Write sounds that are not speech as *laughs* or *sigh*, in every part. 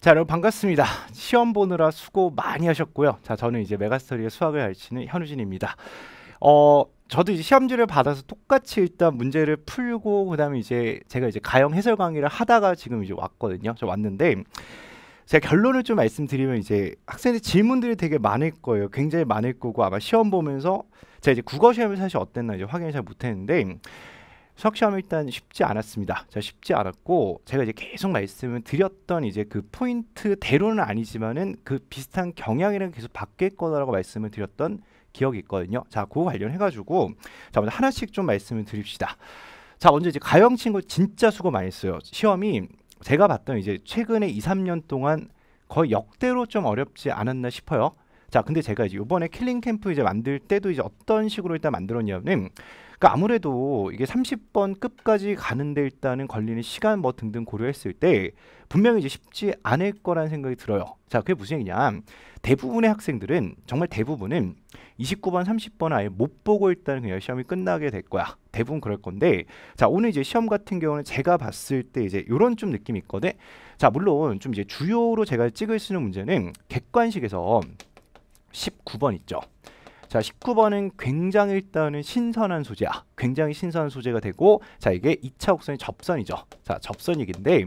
자 여러분 반갑습니다. 시험 보느라 수고 많이 하셨고요. 자 저는 이제 메가스터리의 수학을 가르치는 현우진입니다. 어 저도 이제 시험지를 받아서 똑같이 일단 문제를 풀고 그다음에 이제 제가 이제 가형 해설 강의를 하다가 지금 이제 왔거든요. 저 왔는데 제가 결론을 좀 말씀드리면 이제 학생들 질문들이 되게 많을 거예요. 굉장히 많을 거고 아마 시험 보면서 제가 이제 국어 시험을 사실 어땠나 이제 확인을 잘 못했는데 수학시험이 일단 쉽지 않았습니다. 자, 쉽지 않았고 제가 이제 계속 말씀을 드렸던 이제 그 포인트대로는 아니지만은 그 비슷한 경향이랑 계속 바뀔 거라고 말씀을 드렸던 기억이 있거든요. 자, 그거 관련해 가지고 자, 먼저 하나씩 좀 말씀을 드립시다. 자, 먼저 이제 가영 친구 진짜 수고 많이 했어요. 시험이 제가 봤던 이제 최근에 2, 3년 동안 거의 역대로 좀 어렵지 않았나 싶어요. 자, 근데 제가 이제 이번에 킬링 캠프 이제 만들 때도 이제 어떤 식으로 일단 만들었냐면 그러니까 아무래도 이게 30번 끝까지 가는데 일단은 걸리는 시간 뭐 등등 고려했을 때 분명히 이제 쉽지 않을 거라는 생각이 들어요. 자, 그게 무슨 얘기냐? 대부분의 학생들은 정말 대부분은 29번, 30번 아예 못 보고 일단 그냥 시험이 끝나게 될 거야. 대부분 그럴 건데 자 오늘 이제 시험 같은 경우는 제가 봤을 때 이제 이런 좀 느낌이 있거든. 자 물론 좀 이제 주요로 제가 찍을 수 있는 문제는 객관식에서 19번 있죠. 자 19번은 굉장히 일단은 신선한 소재야 굉장히 신선한 소재가 되고 자 이게 2차 곡선이 접선이죠 자 접선이긴데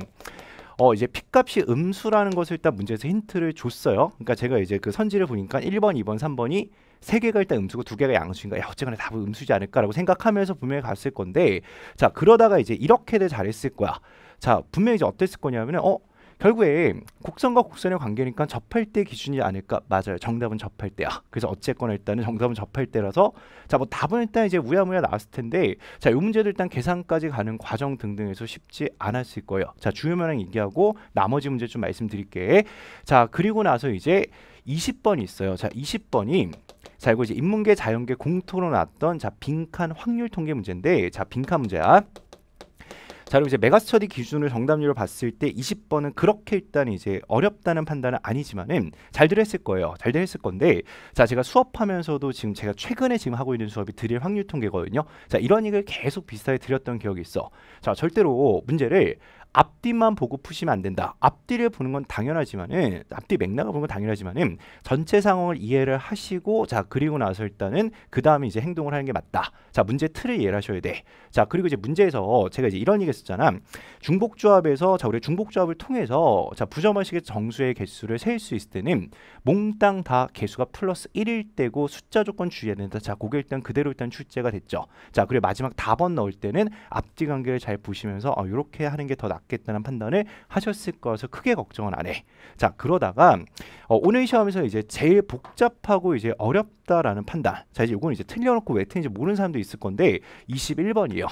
어 이제 피값이 음수라는 것을 일단 문제에서 힌트를 줬어요 그러니까 제가 이제 그 선지를 보니까 1번 2번 3번이 3 개가 일단 음수고 2 개가 양수인가 야 어쨌거나 답은 음수지 않을까라고 생각하면서 분명히 갔을 건데 자 그러다가 이제 이렇게 돼 잘했을 거야 자 분명히 이제 어땠을 거냐면은 어 결국에 곡선과 곡선의 관계니까 접할 때 기준이 아닐까 맞아요 정답은 접할 때야 그래서 어쨌거나 일단은 정답은 접할 때라서 자 뭐 답은 일단 이제 우야무야 나왔을 텐데 자이 문제도 일단 계산까지 가는 과정 등등에서 쉽지 않았을 거예요 자 주요면항 얘기하고 나머지 문제 좀 말씀드릴게 자 그리고 나서 이제 20번이 있어요 자 20번이 자 이거 이제 인문계 자연계 공토로 나왔던 자 빈칸 확률 통계 문제인데 자 빈칸 문제야 자 그럼 이제 메가스터디 기준을 정답률로 봤을 때 20번은 그렇게 일단 이제 어렵다는 판단은 아니지만은 잘들 했을 거예요. 잘들 했을 건데 자 제가 수업하면서도 지금 제가 최근에 지금 하고 있는 수업이 드릴 확률 통계거든요. 자 이런 얘기를 계속 비슷하게 드렸던 기억이 있어. 자 절대로 문제를 앞뒤만 보고 푸시면 안 된다. 앞뒤를 보는 건 당연하지만은 앞뒤 맥락을 보는 건 당연하지만은 전체 상황을 이해를 하시고 자 그리고 나서 일단은 그 다음에 이제 행동을 하는 게 맞다. 자 문제 틀을 이해를 하셔야 돼. 자 그리고 이제 문제에서 제가 이제 이런 얘기했었잖아. 중복조합에서 자 우리 중복조합을 통해서 자 부정원식의 정수의 개수를 셀 수 있을 때는 몽땅 다 개수가 플러스 1일 때고 숫자 조건 주의해야 된다. 자 그게 일단 그대로 일단 출제가 됐죠. 자 그리고 마지막 답번 넣을 때는 앞뒤 관계를 잘 보시면서 어, 아, 이렇게 하는 게 더 낫. 맞겠다는 판단을 하셨을 것서 크게 걱정은 안 해. 자 그러다가 어, 오늘 시험에서 이제 제일 복잡하고 이제 어렵다라는 판단. 자 이제 이건 이제 틀려놓고 왜 틀린지 모르는 사람도 있을 건데 21번이에요.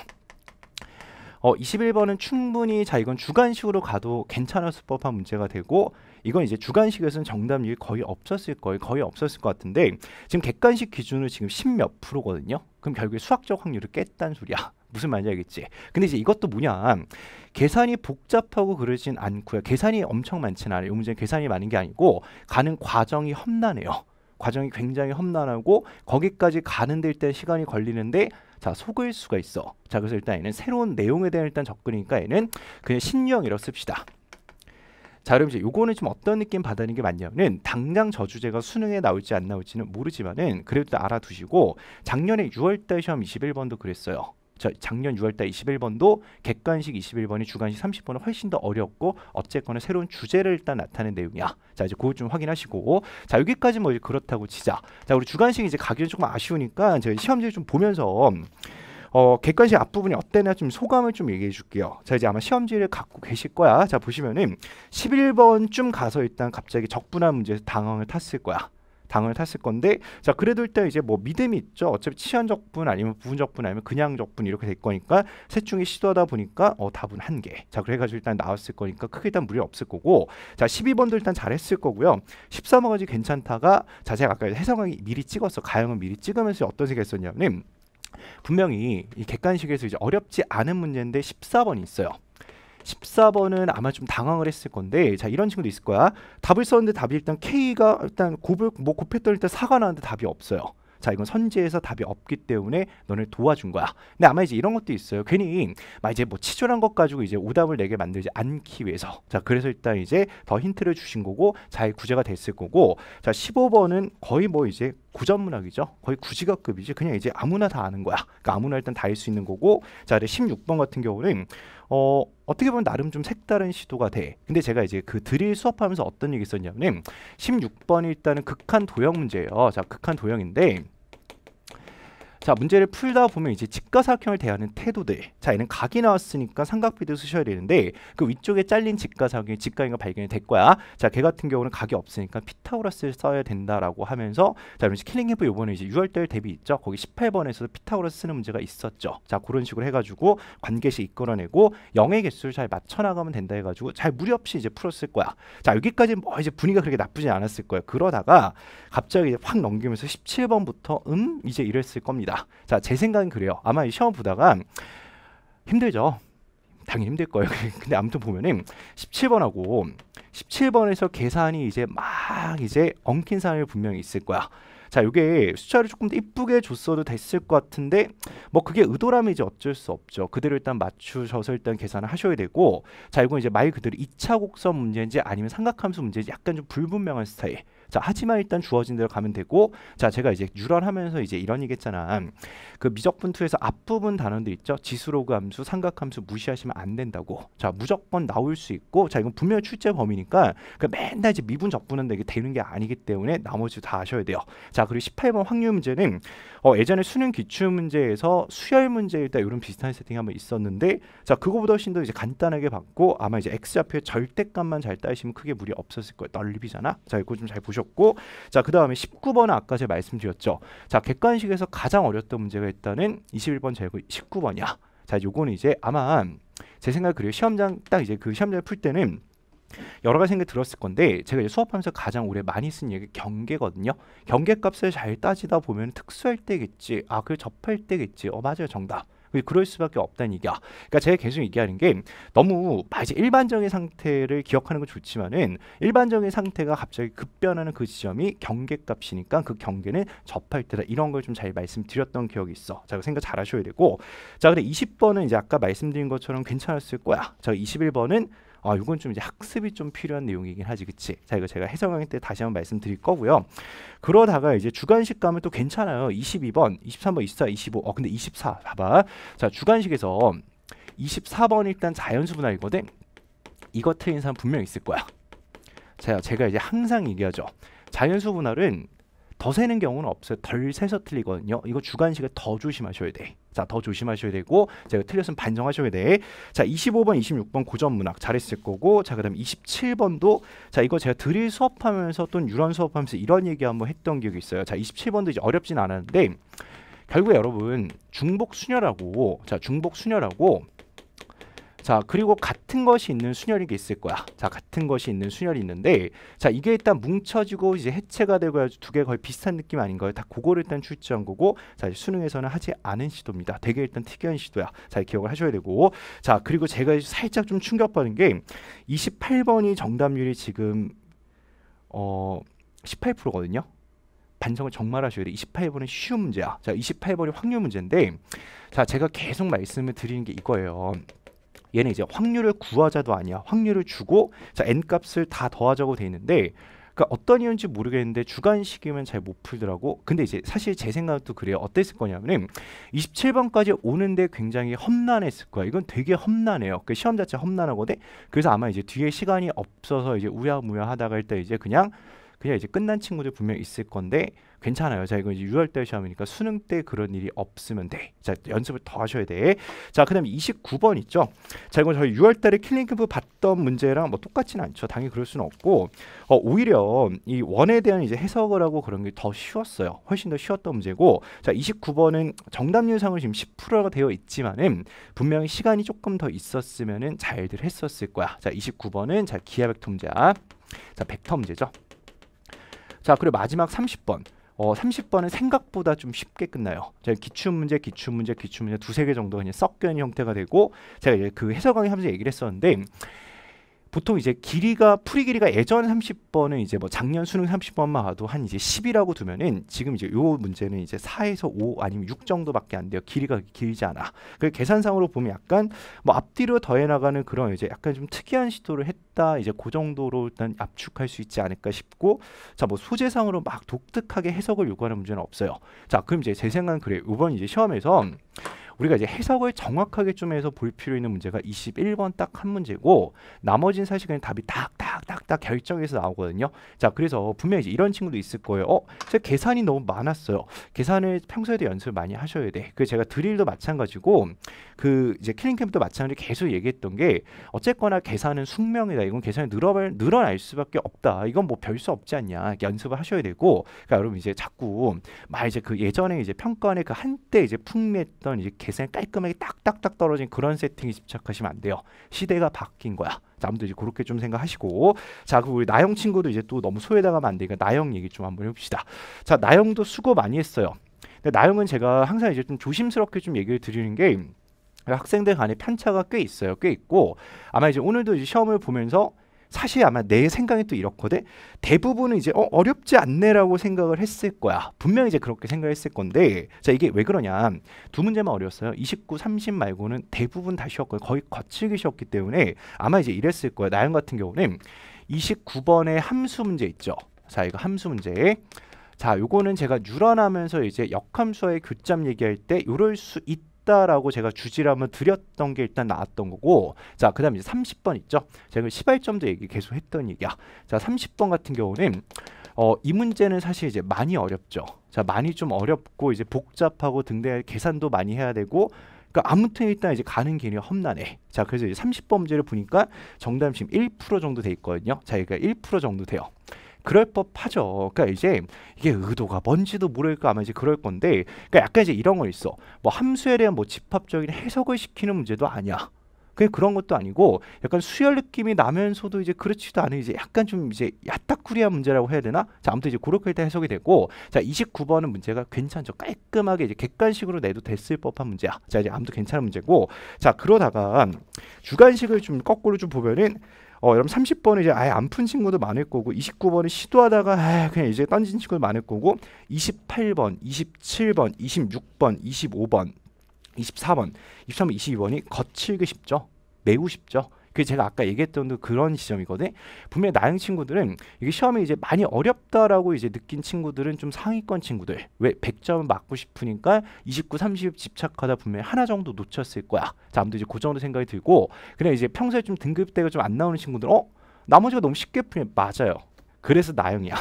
어, 21번은 충분히 자 이건 주관식으로 가도 괜찮았을 법한 문제가 되고 이건 이제 주관식에서는 정답률이 거의 없었을 거예요. 거의 없었을 것 같은데 지금 객관식 기준으로 지금 10 몇 프로거든요. 그럼 결국에 수학적 확률을 깼단 소리야. 무슨 말인지 알겠지? 근데 이제 이것도 뭐냐. 계산이 복잡하고 그러진 않고요. 계산이 엄청 많지는 않아요. 이 문제는 계산이 많은 게 아니고 가는 과정이 험난해요. 과정이 굉장히 험난하고 거기까지 가는 데일때 시간이 걸리는데 자 속을 수가 있어. 자 그래서 일단 얘는 새로운 내용에 대한 일단 접근이니까 얘는 그냥 신령이라고 씁시다. 자 그럼 이제 요거는 좀 어떤 느낌 받아는 게 맞냐면 은 당장 저주제가 수능에 나올지 안 나올지는 모르지만은 그래도 알아두시고 작년에 6월달 시험 21번도 그랬어요. 저 작년 6월달 21번도 객관식 21번이 주관식 30번은 훨씬 더 어렵고 어쨌거나 새로운 주제를 일단 나타낸 내용이야. 자 이제 그거 좀 확인하시고 자 여기까지 뭐 이제 그렇다고 치자. 자 우리 주관식 이제 가기는 조금 아쉬우니까 저희 시험지 를좀 보면서 어, 객관식 앞부분이 어때나좀 소감을 좀 얘기해 줄게요. 자, 이제 아마 시험지를 갖고 계실 거야. 자, 보시면은 11번쯤 가서 일단 갑자기 적분한 문제에서 당황을 탔을 거야. 당을 탔을 건데 자 그래도 일단 이제 뭐 믿음이 있죠 어차피 치안 적분 아니면 부분 적분 아니면 그냥 적분 이렇게 될 거니까 셋 중에 시도하다 보니까 어 답은 한개자 그래가지고 일단 나왔을 거니까 크게 일단 무리 없을 거고 자 12번도 일단 잘했을 거고요 13번까지 괜찮다가 자 제가 아까 해성이 석 미리 찍었어 가형을 미리 찍으면서 어떤 생각 했었냐면 분명히 이 객관식에서 이제 어렵지 않은 문제인데 14번이 있어요 14번은 아마 좀 당황을 했을 건데 자 이런 친구도 있을 거야. 답을 썼는데 답이 일단 K가 일단 곱을 뭐 곱했더니 일단 4가 나왔는데 답이 없어요. 자 이건 선제에서 답이 없기 때문에 너네 도와준 거야. 근데 아마 이제 이런 것도 있어요. 괜히 막 이제 뭐 치졸한 것 가지고 이제 오답을 내게 만들지 않기 위해서. 자 그래서 일단 이제 더 힌트를 주신 거고 잘 구제가 됐을 거고 자 15번은 거의 뭐 이제 고전문학이죠. 거의 구시가급이지 그냥 이제 아무나 다 아는 거야. 그러니까 아무나 일단 다알수 있는 거고 자, 16번 같은 경우는 어, 어떻게 보면 나름 좀 색다른 시도가 돼. 근데 제가 이제 그 드릴 수업하면서 어떤 얘기 있었냐면 16번이 일단은 극한 도형 문제예요. 자, 극한 도형인데 자 문제를 풀다 보면 이제 직가사각형을 대하는 태도들 자 얘는 각이 나왔으니까 삼각비도 쓰셔야 되는데 그 위쪽에 잘린 직가사각형이 직각인가 발견이 될 거야 자 걔 같은 경우는 각이 없으니까 피타고라스를 써야 된다라고 하면서 자 그럼 킬링해프 요번에 이제 6월달 대비 있죠 거기 18번에서도 피타고라스 쓰는 문제가 있었죠 자 그런 식으로 해가지고 관계식 이끌어내고 영의 개수를 잘 맞춰나가면 된다 해가지고 잘 무리 없이 이제 풀었을 거야 자 여기까지 뭐 이제 분위기가 그렇게 나쁘지 않았을 거야 그러다가 갑자기 확 넘기면서 17번부터 음 이제 이랬을 겁니다 자, 제 생각은 그래요. 아마 이 시험 보다가 힘들죠. 당연히 힘들 거예요. *laughs* 근데 아무튼 보면은 17번하고 17번에서 계산이 이제 막 이제 엉킨 사람이 분명히 있을 거야. 자, 이게 숫자를 조금 더 이쁘게 줬어도 됐을 것 같은데 뭐 그게 의도라면 이제 어쩔 수 없죠. 그대로 일단 맞추셔서 일단 계산을 하셔야 되고 자, 이건 이제 말 그대로 2차 곡선 문제인지 아니면 삼각함수 문제인지 약간 좀 불분명한 스타일. 자, 하지만 일단 주어진 대로 가면 되고 자, 제가 이제 유럴 하면서 이제 이런 얘기했잖아. 그 미적분투에서 앞부분 단원들 있죠. 지수로그 함수, 삼각함수 무시하시면 안 된다고. 자, 무조건 나올 수 있고 자, 이건 분명히 출제 범위니까 그 맨날 이제 미분 적분은 되게 되는 게 아니기 때문에 나머지 다 아셔야 돼요. 자, 그리고 18번 확률 문제는 어, 예전에 수능 기출 문제에서 수열 문제에다 이런 비슷한 세팅 한번 있었는데 자 그거보다 훨씬 더 이제 간단하게 봤고 아마 이제 x 좌표의 절대값만 잘 따시면 크게 무리 없었을 거예요. 널립이잖아. 자 이거 좀 잘 보셨고 자 그 다음에 19번은 아까 제가 말씀드렸죠. 자 객관식에서 가장 어려웠던 문제가 있다는 21번 제고 19번이야. 자 요거는 이제 아마 제 생각 그래요. 시험장 딱 이제 그 시험장 풀 때는 여러 가지 생각이 들었을 건데 제가 수업하면서 가장 오래 많이 쓴 얘기 경계거든요. 경계 값을 잘 따지다 보면 특수할 때겠지. 아, 그 접할 때겠지. 어, 맞아요. 정답. 그럴 수밖에 없다는 얘기야. 그러니까 제가 계속 얘기하는 게 너무 이제 일반적인 상태를 기억하는 건 좋지만은 일반적인 상태가 갑자기 급변하는 그 지점이 경계값이니까 그 경계는 접할 때다 이런 걸 좀 잘 말씀드렸던 기억이 있어. 자, 생각 잘 하셔야 되고. 자, 근데 20번은 이제 아까 말씀드린 것처럼 괜찮았을 거야. 자, 21번은 아, 이건 좀 이제 학습이 좀 필요한 내용이긴 하지, 그치? 자, 이거 제가 해석강의때 다시 한번 말씀드릴 거고요. 그러다가 이제 주관식 가면 또 괜찮아요. 22번, 23번, 24, 25. 어, 근데 24, 봐봐. 자, 주관식에서 24번 일단 자연수 분할이거든? 이거 틀린 사람 분명 있을 거야. 자, 제가 이제 항상 얘기하죠. 자연수 분할은 더세는 경우는 없어요. 덜세서 틀리거든요. 이거 주관식을 더 조심하셔야 돼. 자, 더 조심하셔야 되고 제가 틀렸으면 반성하셔야 돼. 자, 25번, 26번 고전 문학 잘했을 거고 자, 그다음 27번도 자, 이거 제가 드릴 수업하면서 또는 유런 수업하면서 이런 얘기 한번 했던 기억이 있어요. 자, 27번도 이제 어렵진 않았는데 결국에 여러분 중복 순열하고 자, 중복 순열하고 자 그리고 같은 것이 있는 순혈이 있을 거야 자 같은 것이 있는 순혈이 있는데 자 이게 일단 뭉쳐지고 이제 해체가 되고 두 개 거의 비슷한 느낌 아닌가요 다 그거를 일단 출제한 거고 자 수능에서는 하지 않은 시도입니다 되게 일단 특이한 시도야 잘 기억을 하셔야 되고 자 그리고 제가 살짝 좀 충격받은 게 28번이 정답률이 지금 어 18%거든요 반성을 정말 하셔야 돼. 28번은 쉬운 문제야. 자, 28번이 확률 문제인데, 자, 제가 계속 말씀을 드리는 게 이거예요. 얘는 이제 확률을 구하자도 아니야. 확률을 주고 자 n 값을 다 더하자고 돼 있는데 그러니까 어떤 이유인지 모르겠는데 주관식이면잘 못 풀더라고. 근데 이제 사실 제생각도 그래요. 어땠을 거냐면은 27번까지 오는데 굉장히 험난했을 거야. 이건 되게 험난해요. 그 시험 자체 험난하거든. 그래서 아마 이제 뒤에 시간이 없어서 이제 우야무야 하다가 일단 이제 그냥 그냥 이제 끝난 친구들 분명 있을 건데 괜찮아요. 자, 이건 6월 달 시험이니까 수능 때 그런 일이 없으면 돼. 자, 연습을 더 하셔야 돼. 자, 그다음 29번 있죠. 자, 이건 저희 6월 달에 킬링크브 봤던 문제랑 뭐 똑같진 않죠. 당연히 그럴 수는 없고 어, 오히려 이 원에 대한 이제 해석을 하고 그런 게 더 쉬웠어요. 훨씬 더 쉬웠던 문제고 자, 29번은 정답률상으로 지금 10%가 되어 있지만은 분명히 시간이 조금 더 있었으면은 잘들 했었을 거야. 자, 29번은 자 기하백 통제 자, 백터 문제죠. 자, 그리고 마지막 30번. 어, 30번은 생각보다 좀 쉽게 끝나요. 제가 기출 문제, 기출 문제, 기출 문제 두세 개 정도 그냥 섞여 있는 형태가 되고 제가 이제 그 해설 강의 하면서 얘기를 했었는데 보통 이제 길이가 풀이 길이가 예전 30번은 이제 뭐 작년 수능 30번만 봐도한 이제 10이라고 두면은 지금 이제 요 문제는 이제 4에서 5 아니면 6 정도밖에 안 돼요. 길이가 길지 않아. 그 계산상으로 보면 약간 뭐 앞뒤로 더해 나가는 그런 이제 약간 좀 특이한 시도를 했다. 이제 그 정도로 일단 압축할 수 있지 않을까 싶고 자 뭐 소재상으로 막 독특하게 해석을 요구하는 문제는 없어요. 자 그럼 이제 제 생각은 그래요. 이번 이제 시험에서 우리가 이제 해석을 정확하게 좀 해서 볼 필요 있는 문제가 21번 딱 한 문제고 나머지는 사실 그냥 답이 딱 딱 딱 딱 결정해서 나오거든요. 자, 그래서 분명히 이제 이런 친구도 있을 거예요. 어, 제가 계산이 너무 많았어요. 계산을 평소에도 연습을 많이 하셔야 돼. 그 제가 드릴도 마찬가지고 그 이제 킬링 캠프도 마찬가지로 계속 얘기했던 게 어쨌거나 계산은 숙명이다. 이건 계산이 늘어날 늘어날 수밖에 없다. 이건 뭐 별 수 없지 않냐. 연습을 하셔야 되고 그러니까 여러분 이제 자꾸 말 이제 그 예전에 이제 평가원에 그 한때 이제 풍미했던 이제 계산 깔끔하게 딱딱딱 떨어진 그런 세팅에 집착하시면 안 돼요. 시대가 바뀐 거야. 남도 이제 그렇게 좀 생각하시고 자 그리고 우리 나영 친구도 이제 또 너무 소외당하면 안 되니까 나영 얘기 좀 한번 해봅시다. 자 나영도 수고 많이 했어요. 근데 나영은 제가 항상 이제 좀 조심스럽게 좀 얘기를 드리는 게 학생들 간의 편차가 꽤 있어요. 꽤 있고 아마 이제 오늘도 이제 시험을 보면서 사실 아마 내 생각이 또 이렇거든 대부분은 이제 어, 어렵지 않네라고 생각을 했을 거야 분명히 이제 그렇게 생각했을 건데 자 이게 왜 그러냐 두 문제만 어려웠어요 29, 30 말고는 대부분 다 쉬웠고요 거의 거칠게 쉬웠기 때문에 아마 이제 이랬을 거야 나연 같은 경우는 29번의 함수 문제 있죠 자 이거 함수 문제 자 요거는 제가 유런하면서 이제 역함수와의 교점 얘기할 때 요럴 수 있다 싶다라고 제가 주지를 한번 드렸던 게 일단 나왔던 거고 자 그다음 이제 30번 있죠 제가 그 시발점도 얘기 계속 했던 얘기야 자 30번 같은 경우는 어, 이 문제는 사실 이제 많이 어렵죠 자 많이 좀 어렵고 이제 복잡하고 등등 계산도 많이 해야 되고 그러니까 아무튼 일단 이제 가는 길이 험난해. 자, 그래서 이제 30번 문제를 보니까 정답 지금 1% 정도 돼 있거든요. 자, 그러니까 1% 정도 돼요. 그럴 법하죠. 그러니까 이제 이게 의도가 뭔지도 모를까 아마 이제 그럴 건데, 그러니까 약간 이제 이런 거 있어. 뭐 함수에 대한 뭐 집합적인 해석을 시키는 문제도 아니야. 그냥 그런 것도 아니고 약간 수혈 느낌이 나면서도 이제 그렇지도 않은 이제 약간 좀 이제 야딱구리한 문제라고 해야 되나? 자, 아무튼 이제 그렇게 일단 해석이 되고 자, 29번은 문제가 괜찮죠. 깔끔하게 이제 객관식으로 내도 됐을 법한 문제야. 자, 이제 아무튼 괜찮은 문제고 자, 그러다가 주관식을 좀 거꾸로 좀 보면은 어, 여러분 30번은 이제 아예 안 푼 친구도 많을 거고 29번은 시도하다가 아, 그냥 이제 던진 친구도 많을 거고 28번, 27번, 26번, 25번, 24번, 23번, 22번이 거칠게 쉽죠. 매우 쉽죠. 그게 제가 아까 얘기했던 그런 지점이거든. 분명 히 나영 친구들은 이게 시험이 이제 많이 어렵다라고 이제 느낀 친구들은 좀 상위권 친구들. 왜 100점 맞고 싶으니까 29, 30 집착하다 분명히 하나 정도 놓쳤을 거야. 자, 아무튼 이제 그 정도 생각이 들고 그냥 이제 평소에 좀 등급대가 좀 안 나오는 친구들 어? 나머지가 너무 쉽게 풀면 맞아요. 그래서 나영이야.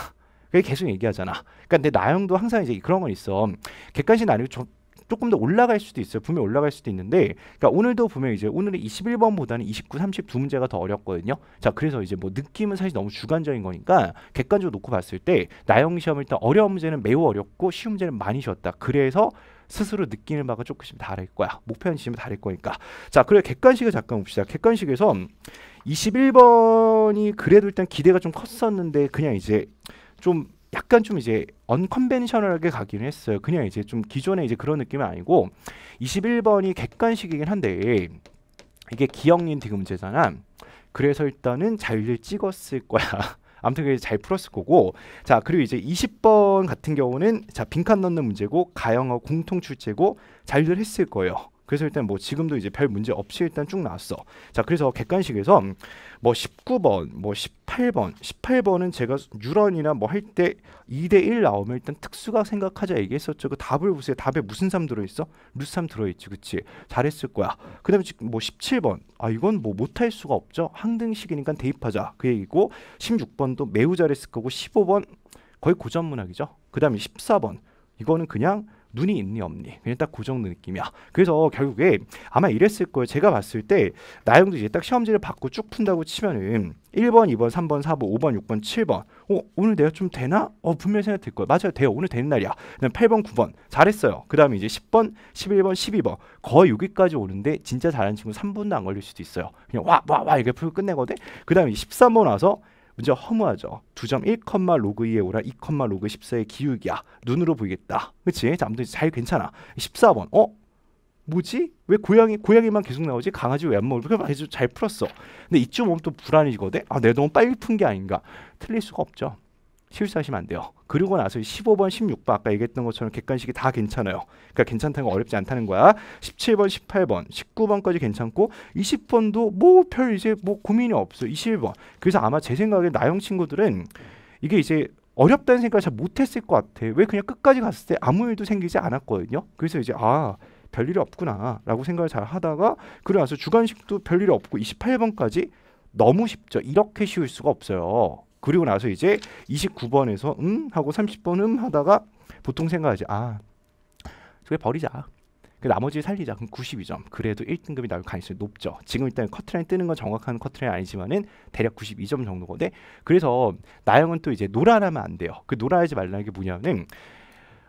그게 계속 얘기하잖아. 그러니까 내 나영도 항상 이제 그런 건 있어. 객관식 아니고 좀 조금 더 올라갈 수도 있어요. 분명 올라갈 수도 있는데 그러니까 오늘도 보면 이제 오늘은 21번보다는 29, 30두 문제가 더 어렵거든요. 자, 그래서 이제 뭐 느낌은 사실 너무 주관적인 거니까 객관적으로 놓고 봤을 때 나영 시험 일단 어려운 문제는 매우 어렵고 쉬운 문제는 많이 쉬웠다. 그래서 스스로 느끼는 바가 조금씩 다를 거야. 목표한 지점이 다를 거니까. 자, 그래 객관식을 잠깐 봅시다. 객관식에서 21번이 그래도 일단 기대가 좀 컸었는데 그냥 이제 좀 약간 좀 이제 언컨벤셔널하게 가기는 했어요. 그냥 이제 좀 기존의 이제 그런 느낌은 아니고 21번이 객관식이긴 한데 이게 기억린디그 제잖아 그래서 일단은 자유를 찍었을 거야. *laughs* 아무튼 그게 잘 풀었을 거고 자 그리고 이제 20번 같은 경우는 자 빈칸 넣는 문제고 가영어 공통 출제고 자유를 했을 거예요. 그래서 일단 뭐 지금도 이제 별 문제 없이 일단 쭉 나왔어. 자, 그래서 객관식에서 뭐 19번, 뭐 18번, 18번은 제가 유런이나 뭐 할 때 2대 1 나오면 일단 특수가 생각하자 얘기했었죠. 그 답을 보세요. 답에 무슨 3 들어있어? 루스3 들어있지, 그치? 잘했을 거야. 그 다음에 지금 뭐 17번. 아, 이건 뭐 못할 수가 없죠. 항등식이니까 대입하자. 그 얘기고 16번도 매우 잘했을 거고 15번 거의 고전문학이죠. 그 다음에 14번. 이거는 그냥 눈이 있니 없니 그냥 딱그 정도 느낌이야 그래서 결국에 아마 이랬을 거예요 제가 봤을 때 나영도 이제 딱 시험지를 받고 쭉 푼다고 치면은 1번 2번 3번 4번 5번 6번 7번 어 오늘 내가 좀 되나 어 분명히 생각될 거야 맞아요 돼요 오늘 되는 날이야 그 8번 9번 잘했어요 그 다음에 이제 10번 11번 12번 거의 여기까지 오는데 진짜 잘하는 친구 3분도 안 걸릴 수도 있어요 그냥 와 와와 와, 와, 이렇게 풀고 끝내거든 그 다음에 13번 와서 문제 허무하죠. 두점 1, 로그 2의 오라 2, 로그 14의 기울기야. 눈으로 보이겠다. 그치? 자, 아무튼 잘 괜찮아. 14번. 어? 뭐지? 왜 고양이 고양이만 계속 나오지? 강아지 왜 안 먹을? 그게 아주 잘 풀었어. 근데 이쯤 오면 또 불안해지거든. 아, 내 너무 빨리 푼 게 아닌가? 틀릴 수가 없죠. 실수하시면 안 돼요. 그리고 나서 15번, 16번 아까 얘기했던 것처럼 객관식이 다 괜찮아요. 그러니까 괜찮다는 건 어렵지 않다는 거야. 17번, 18번, 19번까지 괜찮고 20번도 뭐 별 이제 뭐 고민이 없어. 21번. 그래서 아마 제 생각에 나영 친구들은 이게 이제 어렵다는 생각을 잘 못했을 것 같아. 왜 그냥 끝까지 갔을 때 아무 일도 생기지 않았거든요. 그래서 이제 아 별일이 없구나라고 생각을 잘 하다가 그러고 나서 주관식도 별일이 없고 28번까지 너무 쉽죠. 이렇게 쉬울 수가 없어요. 그리고 나서 이제 29번에서 음 하고 30번 음 하다가 보통 생각하지 아그게 버리자 그 나머지 살리자 그럼 92점 그래도 1등급이 나올 가능성이 높죠 지금 일단 커트라인 뜨는 건 정확한 커트라인 아니지만은 대략 92점 정도거든 그래서 나영은 또 이제 노라라면 안 돼요 그 노라하지 말라는 게 뭐냐면은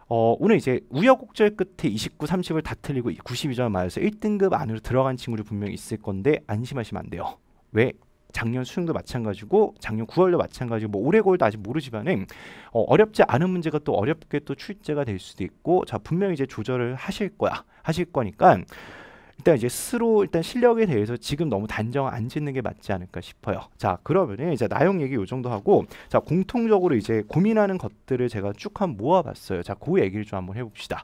어, 오늘 이제 우여곡절 끝에 29, 30을 다 틀리고 92점을 맞아서 1등급 안으로 들어간 친구들 분명히 있을 건데 안심하시면 안 돼요 왜 작년 수능도 마찬가지고 작년 9월도 마찬가지고 뭐 올해 9월도 아직 모르지만은 어, 렵지 않은 문제가 또 어렵게 또 출제가 될 수도 있고 자 분명히 이제 조절을 하실 거야 하실 거니까 일단 이제 스스로 일단 실력에 대해서 지금 너무 단정 안 짓는 게 맞지 않을까 싶어요. 자 그러면은 이제 나용 얘기 요 정도 하고 자 공통적으로 이제 고민하는 것들을 제가 쭉한 모아봤어요. 자그 얘기를 좀 한번 해봅시다.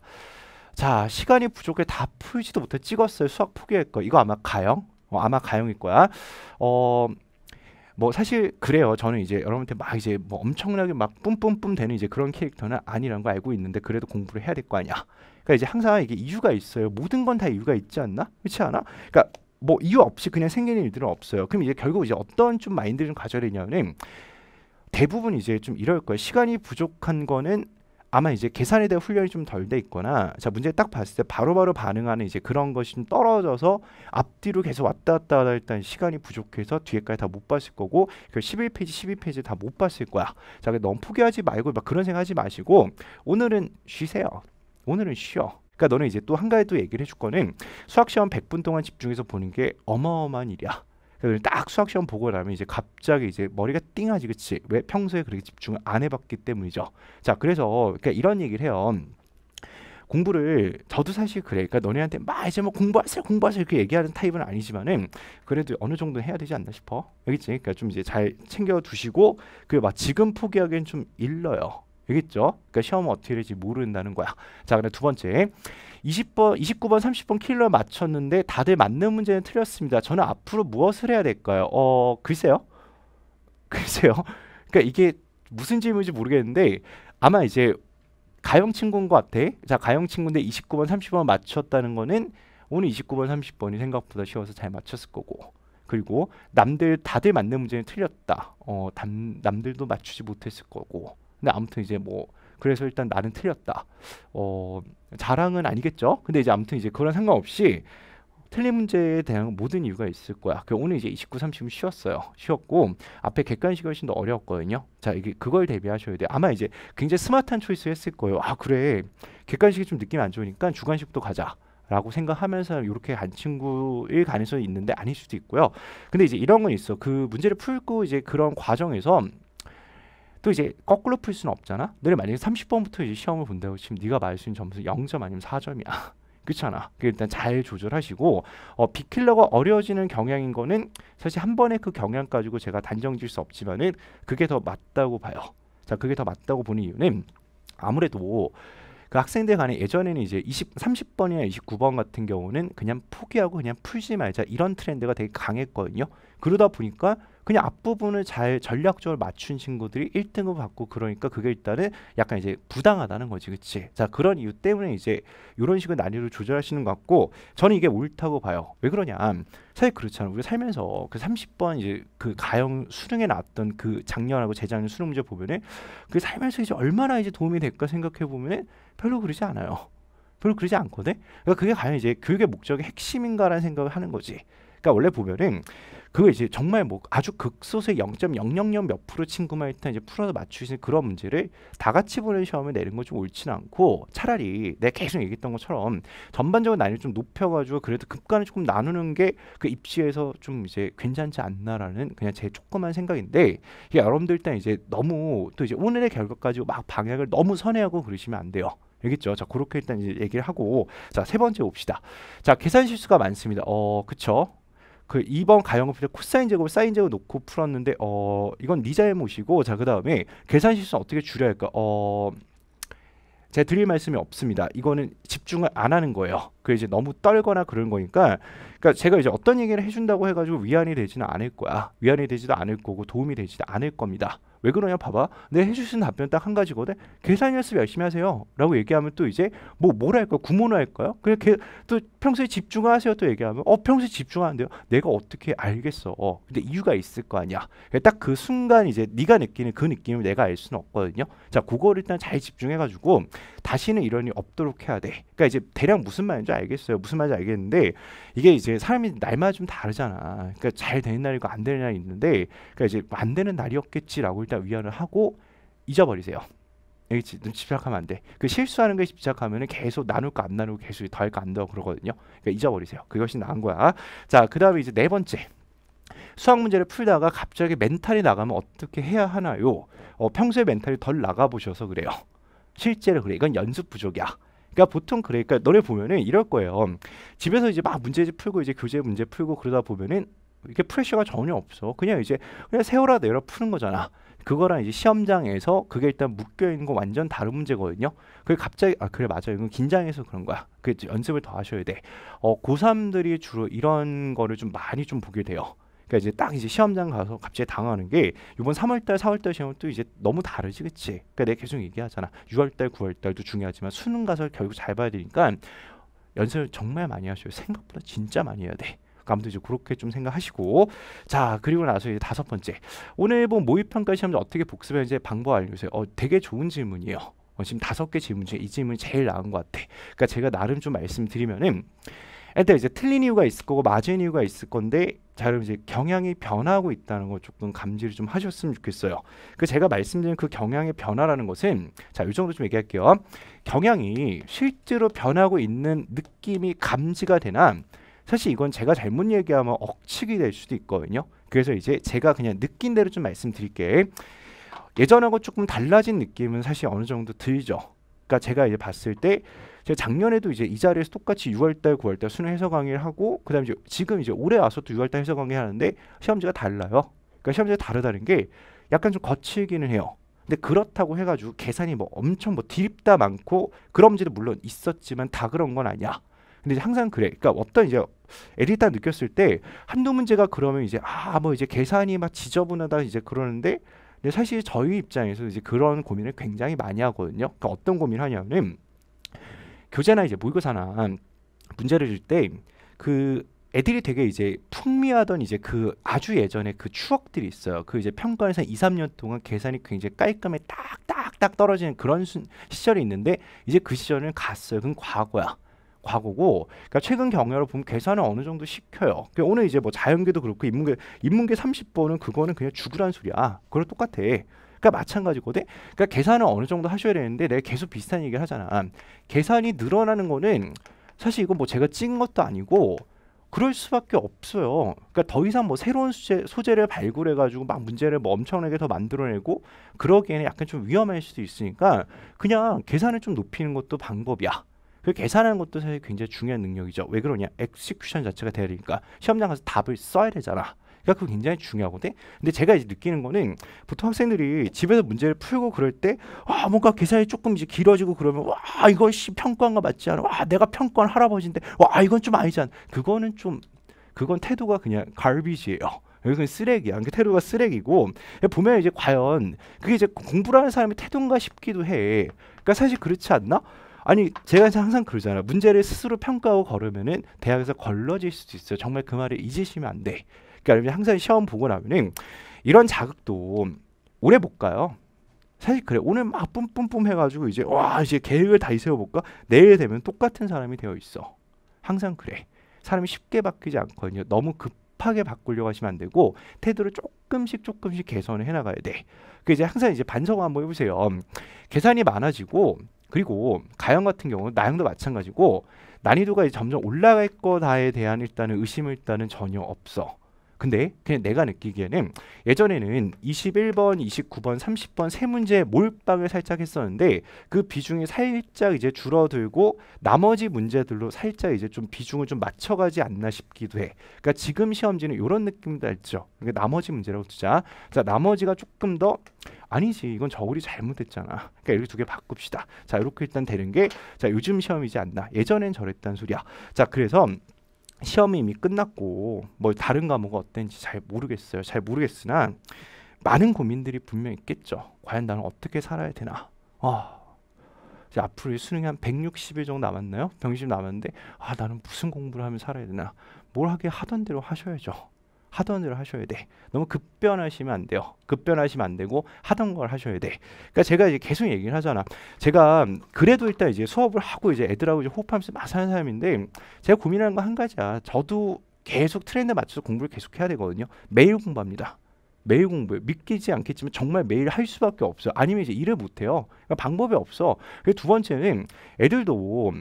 자 시간이 부족해 다 풀지도 못해 찍었어요 수학 포기할 거 이거 아마 가영 어, 아마 가영일 거야. 어, 뭐 사실 그래요. 저는 이제 여러분한테 막 이제 뭐 엄청나게 막 뿜뿜뿜 되는 이제 그런 캐릭터는 아니란 거 알고 있는데 그래도 공부를 해야 될 거 아니야. 그러니까 이제 항상 이게 이유가 있어요. 모든 건 다 이유가 있지 않나? 그렇지 않아? 그러니까 뭐 이유 없이 그냥 생기는 일들은 없어요. 그럼 이제 결국 이제 어떤 좀 마인드를 가져야 되냐면 대부분 이제 좀 이럴 거예요. 시간이 부족한 거는 아마 이제 계산에 대한 훈련이 좀 덜 돼 있거나 자 문제 딱 봤을 때 바로바로 바로 반응하는 이제 그런 것이 좀 떨어져서 앞뒤로 계속 왔다 갔다 하다 일단 시간이 부족해서 뒤에까지 다 못 봤을 거고 그 11페이지 12페이지 다 못 봤을 거야 자 너무 포기하지 말고 막 그런 생각하지 마시고 오늘은 쉬세요 오늘은 쉬어 그러니까 너는 이제 또 한가에도 얘기를 해줄 거는 수학 시험 100분 동안 집중해서 보는 게 어마어마한 일이야 그래서 딱 수학 시험 보고 나면 이제 갑자기 이제 머리가 띵하지 그치 왜 평소에 그렇게 집중을 안 해봤기 때문이죠 자 그래서 그러니까 이런 얘기를 해요 공부를 저도 사실 그래. 그러니까 너네한테 막 이제 뭐 공부하세요, 공부하세요 이렇게 얘기하는 타입은 아니지만은 그래도 어느 정도 해야 되지 않나 싶어. 알겠지? 그러니까 좀 이제 잘 챙겨 두시고 그막 지금 포기하기엔 좀 일러요. 되겠죠? 그러니까 시험은 어떻게 될지 모른다는 거야. 자, 그다음 두 번째. 20번, 29번, 30번 킬러 맞췄는데 다들 맞는 문제는 틀렸습니다. 저는 앞으로 무엇을 해야 될까요? 어, 글쎄요. *laughs* 글쎄요. 그러니까 이게 무슨 질문인지 모르겠는데 아마 이제 가영 친구인 것 같아. 자, 가영 친구인데 29번, 30번 맞췄다는 거는 오늘 29번, 30번이 생각보다 쉬워서 잘 맞췄을 거고. 그리고 남들 다들 맞는 문제는 틀렸다. 어, 남, 남들도 맞추지 못했을 거고. 근데 아무튼 이제 뭐 그래서 일단 나는 틀렸다. 어, 자랑은 아니겠죠. 근데 이제 아무튼 이제 그런 상관없이 틀린 문제에 대한 모든 이유가 있을 거야. 그 오늘 이제 29, 3 0 쉬웠어요. 쉬웠고 앞에 객관식이 훨씬 더 어려웠거든요. 자 이게 그걸 대비하셔야 돼요. 아마 이제 굉장히 스마트한 초이스 했을 거예요. 아 그래 객관식이 좀 느낌이 안 좋으니까 주관식도 가자. 라고 생각하면서 이렇게 간 친구일 가능성이 있는데 아닐 수도 있고요. 근데 이제 이런 건 있어. 그 문제를 풀고 이제 그런 과정에서 또 이제 거꾸로 풀 수는 없잖아. 너네 만약에 30번부터 이제 시험을 본다고 지금 네가 말수 있는 점수 0점 아니면 4점이야. *laughs* 그렇잖아. 그 일단 잘 조절하시고 어, 빅킬러가 어려워지는 경향인 거는 사실 한 번에 그 경향 가지고 제가 단정 지을 수 없지만은 그게 더 맞다고 봐요. 자, 그게 더 맞다고 보는 이유는 아무래도 그 학생들 간에 예전에는 이제 20, 30번이나 29번 같은 경우는 그냥 포기하고 그냥 풀지 말자 이런 트렌드가 되게 강했거든요. 그러다 보니까 그냥 앞부분을 잘 전략적으로 맞춘 친구들이 1등을 급 받고 그러니까 그게 일단은 약간 이제 부당하다는 거지 그치 자 그런 이유 때문에 이제 이런 식으로 난이도를 조절하시는 것 같고 저는 이게 옳다고 봐요 왜 그러냐 사실 그렇잖아 우리 살면서 그 30번 이제 그 가형 수능에 나왔던 그 작년하고 재작년 수능 문제 보면은 그 살면서 이제 얼마나 이제 도움이 될까 생각해 보면은 별로 그러지 않아요 별로 그러지 않거든 그러니까 그게 과연 이제 교육의 목적의 핵심인가라는 생각을 하는 거지 그러니까 원래 보면은 그거 이제 정말 뭐 아주 극소수의 0.000 몇 프로 친구만 일단 이제 풀어서 맞추시는 그런 문제를 다 같이 보는 시험에 내는 건 좀옳지는 않고 차라리 내가 계속 얘기했던 것처럼 전반적으로 난이도 좀 높여가지고 그래도 급간을 조금 나누는 게 그 입시에서 좀 이제 괜찮지 않나라는 그냥 제 조그만 생각인데 이게 여러분들 일단 이제 너무 또 이제 오늘의 결과까지 막 방향을 너무 선회하고 그러시면 안 돼요. 알겠죠? 자, 그렇게 일단 이제 얘기를 하고 자, 세 번째 봅시다. 자, 계산 실수가 많습니다. 어, 그쵸? 그 2번 가형분의 코사인 제곱, 사인 제곱 놓고 풀었는데 어 이건 니 네 잘못이고 자 그 다음에 계산 실수는 어떻게 줄여야 할까? 어 제가 드릴 말씀이 없습니다. 이거는 집중을 안 하는 거예요. 그 이제 너무 떨거나 그런 거니까 그러니까 제가 이제 어떤 얘기를 해준다고 해가지고 위안이 되지는 않을 거야. 위안이 되지도 않을 거고 도움이 되지도 않을 겁니다. 왜 그러냐 봐봐. 내해주신 답변 딱 한 가지거든. 계산 연습 열심히 하세요.라고 얘기하면 또 이제 뭐 뭐라 할까 구모나 할까요? 그냥 개, 또 평소에 집중하세요. 또 얘기하면 어 평소에 집중하는데요. 내가 어떻게 알겠어? 어 근데 이유가 있을 거 아니야. 그러니까 딱그 순간 이제 네가 느끼는 그 느낌을 내가 알 수는 없거든요. 자 그거를 일단 잘 집중해가지고 다시는 이런 일이 없도록 해야 돼. 그러니까 이제 대략 무슨 말인지 알겠어요. 무슨 말인지 알겠는데 이게 이제 사람이 날마다 좀 다르잖아. 그러니까 잘 되는 날이고 안 되는 날이 있는데 그러니까 이제 안 되는 날이었겠지라고 일단 진짜 위안을 하고 잊어버리세요. 여기 집착하면 안 돼. 그 실수하는 게집착하면 계속 나눌까 안 나누고 계속 더 할까 안 더 그러거든요. 그러니까 잊어버리세요. 그것이 나은 거야. 자, 그다음에 이제 네 번째. 수학 문제를 풀다가 갑자기 멘탈이 나가면 어떻게 해야 하나요? 어, 평소에 멘탈이 덜 나가 보셔서 그래요. 실제로 그래. 이건 연습 부족이야. 그러니까 보통 그러니까 너네 보면은 이럴 거예요. 집에서 이제 막 문제집 풀고 이제 교재 문제 풀고 그러다 보면은 이게 프레셔가 전혀 없어. 그냥 이제 그냥 세워라 내려 푸는 거잖아. 그거랑 이제 시험장에서 그게 일단 묶여 있는 거 완전 다른 문제거든요. 그게 갑자기 아 그래 맞아요. 이건 긴장해서 그런 거야. 그 연습을 더 하셔야 돼. 어고삼들이 주로 이런 거를 좀 많이 좀 보게 돼요. 그니까 이제 딱 이제 시험장 가서 갑자기 당하는 게 이번 3월달, 4월달 시험은 또 이제 너무 다르지, 그치? 그니까 내가 계속 얘기하잖아. 6월달, 9월달도 중요하지만 수능 가서 결국 잘 봐야 되니까 연습을 정말 많이 하셔요. 생각보다 진짜 많이 해야 돼. 아무튼 이제 그렇게 좀 생각하시고 자 그리고 나서 이제 다섯 번째 오늘 본 뭐 모의평가 시험을 어떻게 복습했는지 방법 알려주세요. 어, 되게 좋은 질문이에요. 어, 지금 다섯 개 질문 중에 이 질문이 제일 나은 것 같아. 그러니까 제가 나름 좀 말씀드리면은 일단 이제 틀린 이유가 있을 거고 맞은 이유가 있을 건데 자 그럼 이제 경향이 변하고 있다는 거 조금 감지를 좀 하셨으면 좋겠어요. 그 제가 말씀드린 그 경향의 변화라는 것은 자 이 정도 좀 얘기할게요. 경향이 실제로 변하고 있는 느낌이 감지가 되나 사실 이건 제가 잘못 얘기하면 억측이 될 수도 있거든요. 그래서 이제 제가 그냥 느낀 대로 좀 말씀드릴게. 예전하고 조금 달라진 느낌은 사실 어느 정도 들죠. 그러니까 제가 이제 봤을 때 제가 작년에도 이제 이 자리에서 똑같이 6월달, 9월달 수능 해설 강의를 하고 그다음에 이제 지금 이제 올해 와서 도 6월달 해설 강의 하는데 시험지가 달라요. 그러니까 시험지가 다르다는 게 약간 좀 거칠기는 해요. 근데 그렇다고 해가지고 계산이 뭐 엄청 뭐 디립다 많고 그런지도 물론 있었지만 다 그런 건 아니야. 근데 항상 그래. 그러니까 어떤 이제 에디터 느꼈을 때 한두 문제가 그러면 이제 아 뭐 이제 계산이 막 지저분하다 이제 그러는데 근데 사실 저희 입장에서 이제 그런 고민을 굉장히 많이 하거든요. 그러니까 어떤 고민을 하냐면 은 교재나 이제 모의고사나 문제를 줄 때 그 애들이 되게 이제 풍미하던 이제 그 아주 예전에 그 추억들이 있어요. 그 이제 평가에서 2, 3년 동안 계산이 굉장히 깔끔해 딱딱 딱 떨어지는 그런 순, 시절이 있는데 이제 그 시절은 갔어요. 그건 과거야. 과거고 그러니까 최근 경험을 보면 계산을 어느 정도 시켜요. 그러니까 오늘 이제 뭐 자연계도 그렇고 인문계 인문계 30번은 그거는 그냥 죽으란 소리야. 그걸 똑같아. 그러니까 마찬가지거든. 그러니까 계산을 어느 정도 하셔야 되는데 내가 계속 비슷한 얘기를 하잖아. 계산이 늘어나는 거는 사실 이거 뭐 제가 찍은 것도 아니고 그럴 수밖에 없어요. 그러니까 더 이상 뭐 새로운 소재, 소재를 발굴해가지고 막 문제를 뭐 엄청나게 더 만들어내고 그러기에는 약간 좀 위험할 수도 있으니까 그냥 계산을 좀 높이는 것도 방법이야. 그 계산하는 것도 사실 굉장히 중요한 능력이죠. 왜 그러냐? 엑스큐션 자체가 돼야 되니까 시험장 가서 답을 써야 되잖아. 그러니까 그거 굉장히 중요하거든. 근데 제가 이제 느끼는 거는 보통 학생들이 집에서 문제를 풀고 그럴 때 와, 아, 뭔가 계산이 조금 이제 길어지고 그러면 와, 이거 씨 평가가 맞지 않아. 와, 내가 평가한 할아버지인데 와, 이건 좀 아니잖아. 그거는 좀 그건 태도가 그냥 갈비지예요. 여기는 쓰레기야. 그 태도가 쓰레기고 보면 이제 과연 그게 이제 공부를 하는 사람의 태도인가 싶기도 해. 그러니까 사실 그렇지 않나? 아니 제가 항상 그러잖아. 요 문제를 스스로 평가하고 걸으면은 대학에서 걸러질 수도 있어요. 정말 그 말을 잊으시면 안 돼. 그러니까 항상 시험 보고 나면은 이런 자극도 오래 못 가요. 사실 그래 오늘 막 뿜뿜뿜 해가지고 이제 와 이제 계획을 다 세워볼까 내일 되면 똑같은 사람이 되어 있어 항상 그래 사람이 쉽게 바뀌지 않거든요 너무 급하게 바꾸려고 하시면 안 되고 태도를 조금씩 조금씩 개선을 해나가야 돼그 이제 항상 이제 반성 한번 해보세요 계산이 많아지고 그리고 가형 같은 경우는 나형도 마찬가지고 난이도가 점점 올라갈 거다에 대한 일단은 의심을 일단은 전혀 없어. 근데 그냥 내가 느끼기에는 예전에는 21번, 29번, 30번 세 문제 몰빵을 살짝 했었는데 그 비중이 살짝 이제 줄어들고 나머지 문제들로 살짝 이제 좀 비중을 좀 맞춰가지 않나 싶기도 해. 그러니까 지금 시험지는 이런 느낌도 있죠. 그러니까 나머지 문제라고 두자. 자, 나머지가 조금 더 아니지 이건 저울이 잘못됐잖아 그러니까 이렇게 두 개 바꿉시다 자 이렇게 일단 되는 게자 요즘 시험이지 않나 예전엔 저랬단 소리야 자 그래서 시험이 이미 끝났고 뭐 다른 과목은 어땠는지 잘 모르겠어요. 잘 모르겠으나 많은 고민들이 분명 있겠죠. 과연 나는 어떻게 살아야 되나? 아, 이제 앞으로 수능이 한 160일 정도 남았나요? 병심 남았는데 아 나는 무슨 공부를 하면 살아야 되나? 뭘 하게 하던 대로 하셔야죠. 하던 일을 하셔야 돼. 너무 급변하시면 안 돼요. 급변하시면 안 되고 하던 걸 하셔야 돼. 그러니까 제가 이제 계속 얘기를 하잖아. 제가 그래도 일단 이제 수업을 하고 이제 애들하고 이제 호흡하면서 마사는 사람인데 제가 고민하는 건 한 가지야. 저도 계속 트렌드 맞춰서 공부를 계속 해야 되거든요. 매일 공부합니다. 매일 공부해 믿기지 않겠지만 정말 매일 할 수밖에 없어요. 아니면 이제 일을 못해요. 그러니까 방법이 없어. 그 두 번째는 애들도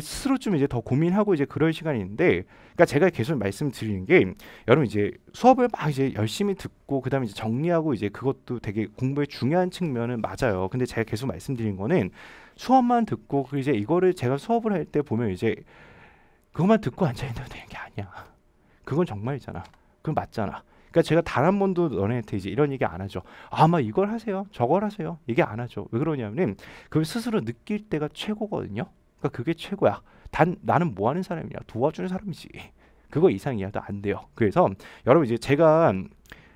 스스로 좀 이제 더 고민하고 이제 그럴 시간인데 그러니까 제가 계속 말씀드리는 게 여러분 이제 수업을 막 이제 열심히 듣고 그다음에 이제 정리하고 이제 그것도 되게 공부의 중요한 측면은 맞아요. 근데 제가 계속 말씀드린 거는 수업만 듣고 그 이제 이거를 제가 수업을 할 때 보면 이제 그것만 듣고 앉아 있는 되는 게 아니야. 그건 정말이잖아. 그건 맞잖아. 그러니까 제가 단 한 번도 너네한테 이제 이런 얘기 안 하죠. 아마 이걸 하세요. 저걸 하세요. 이게 안 하죠. 왜그러냐면그 스스로 느낄 때가 최고거든요. 그러니까 그게 최고야. 단 나는 뭐 하는 사람이냐? 도와주는 사람이지. 그거 이상 이하도 안 돼요. 그래서 여러분 이제 제가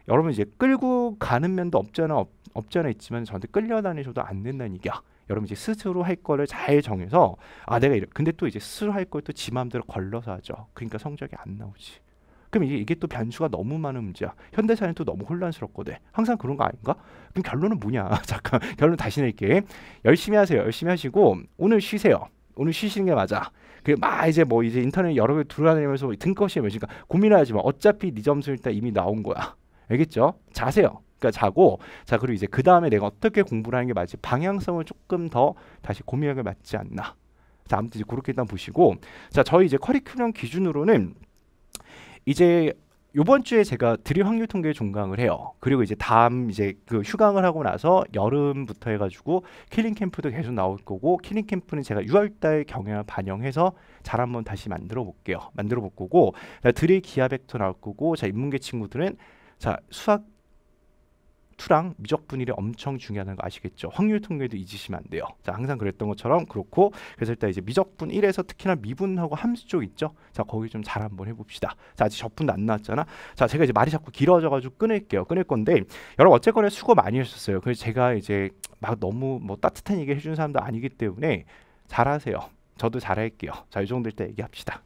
여러분 이제 끌고 가는 면도 없잖아 없, 없잖아 있지만 저한테 끌려다니셔도 안 된다는 얘기야. 여러분 이제 스스로 할 거를 잘 정해서 아 내가 이래 근데 또 이제 스스로 할 걸 또지 마음대로 걸러서 하죠. 그러니까 성적이 안 나오지. 그럼 이게, 이게 또 변수가 너무 많은 문제야. 현대사는 또 너무 혼란스럽거든. 항상 그런 거 아닌가? 그럼 결론은 뭐냐? *laughs* 잠깐 결론 다시 낼게. 열심히 하세요. 열심히 하시고 오늘 쉬세요. 오늘 쉬시는 게 맞아. 그막 이제 뭐 이제 인터넷 여러 개 돌아다니면서 등것이 몇니까 그러니까 고민하지 마. 어차피 네점수 일단 이미 나온 거야. 알겠죠? 자세요. 그러니까 자고 자 그리고 이제 그 다음에 내가 어떻게 공부를 하는 게 맞지 방향성을 조금 더 다시 고민하게 맞지 않나. 자 아무튼 이제 그렇게 일단 보시고 자 저희 이제 커리큘럼 기준으로는 이제 요번 주에 제가 드릴 확률 통계 종강을 해요. 그리고 이제 다음 이제 그 휴강을 하고 나서 여름부터 해가지고 킬링 캠프도 계속 나올 거고 킬링 캠프는 제가 6월달 경향을 반영해서 잘 한번 다시 만들어 볼게요. 만들어 볼 거고 드릴 기아 벡터 나올 거고 자 인문계 친구들은 자 수학 투랑 미적 분일이 엄청 중요하다는 거 아시겠죠? 확률 통계도 잊으시면 안 돼요. 자, 항상 그랬던 것처럼 그렇고 그래서 일단 이제 미적분 1에서 특히나 미분하고 함수 쪽 있죠? 자, 거기 좀 잘 한번 해 봅시다. 자, 아직 적분도 안 나왔잖아. 자, 제가 이제 말이 자꾸 길어져 가지고 끊을게요. 끊을 건데 여러분 어쨌거나 수고 많이 하셨어요. 그래서 제가 이제 막 너무 뭐 따뜻한 얘기 해주는 사람도 아니기 때문에 잘하세요. 저도 잘할게요. 자, 이 정도일 때 얘기합시다.